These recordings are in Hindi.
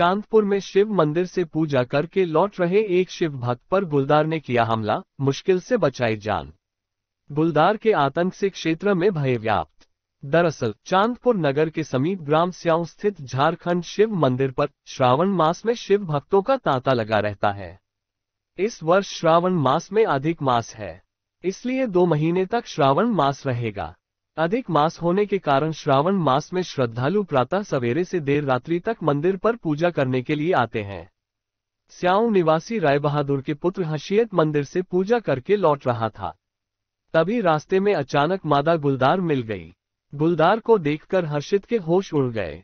चांदपुर में शिव मंदिर से पूजा करके लौट रहे एक शिव भक्त पर गुलदार ने किया हमला मुश्किल से बचाई जान गुलदार के आतंक से क्षेत्र में भय व्याप्त दरअसल चांदपुर नगर के समीप ग्राम स्याऊ स्थित झारखंड शिव मंदिर पर श्रावण मास में शिव भक्तों का तांता लगा रहता है इस वर्ष श्रावण मास में अधिक मास है इसलिए दो महीने तक श्रावण मास रहेगा अधिक मास होने के कारण श्रावण मास में श्रद्धालु प्रातः सवेरे से देर रात्रि तक मंदिर पर पूजा करने के लिए आते हैं स्याऊ निवासी राय बहादुर के पुत्र हशियत मंदिर से पूजा करके लौट रहा था तभी रास्ते में अचानक मादा गुलदार मिल गई गुलदार को देखकर हर्षित के होश उड़ गए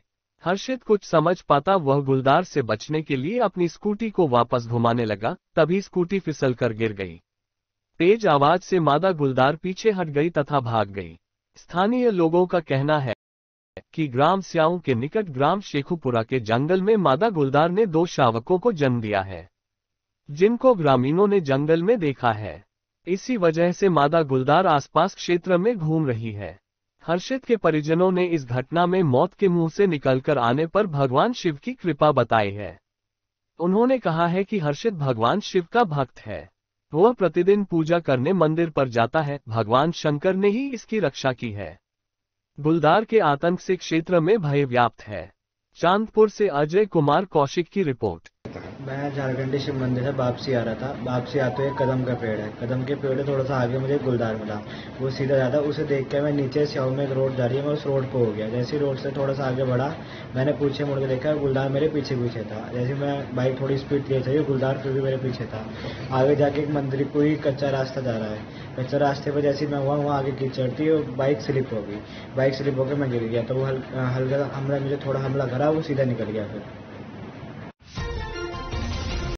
हर्षित कुछ समझ पाता वह गुलदार से बचने के लिए अपनी स्कूटी को वापस घुमाने लगा तभी स्कूटी फिसल कर गिर गई तेज आवाज से मादा गुलदार पीछे हट गई तथा भाग गई स्थानीय लोगों का कहना है कि ग्राम स्याऊ के निकट ग्राम शेखुपुरा के जंगल में मादा गुलदार ने दो शावकों को जन्म दिया है जिनको ग्रामीणों ने जंगल में देखा है इसी वजह से मादा गुलदार आसपास क्षेत्र में घूम रही है हर्षित के परिजनों ने इस घटना में मौत के मुंह से निकलकर आने पर भगवान शिव की कृपा बताई है उन्होंने कहा है कि हर्षित भगवान शिव का भक्त है वह प्रतिदिन पूजा करने मंदिर पर जाता है भगवान शंकर ने ही इसकी रक्षा की है गुलदार के आतंक से क्षेत्र में भय व्याप्त है चांदपुर से अजय कुमार कौशिक की रिपोर्ट मैं झारखंडी शिव मंदिर से वापसी आ रहा था वापसी आते हुए कदम का पेड़ है कदम के पेड़ थोड़ा सा आगे मुझे गुलदार मिला वो सीधा जाता उसे देख के मैं नीचे श्याव में एक रोड जा रही है मैं उस रोड को हो गया जैसे रोड से थोड़ा सा आगे बढ़ा मैंने पूछे मुड़ के देखा गुलदार मेरे पीछे पीछे था जैसे मैं बाइक थोड़ी स्पीड दिए चाहिए गुलदार फिर भी मेरे पीछे था आगे जाके एक मंदिर को ही कच्चा रास्ता जा रहा है कच्चा रास्ते पर जैसे मैं हुआ वहाँ आगे की चढ़ती और बाइक स्लिप हो गई बाइक स्लिप होकर मैं गिर गया तो वो हल्का हमला मुझे थोड़ा हमला करा वो सीधा निकल गया फिर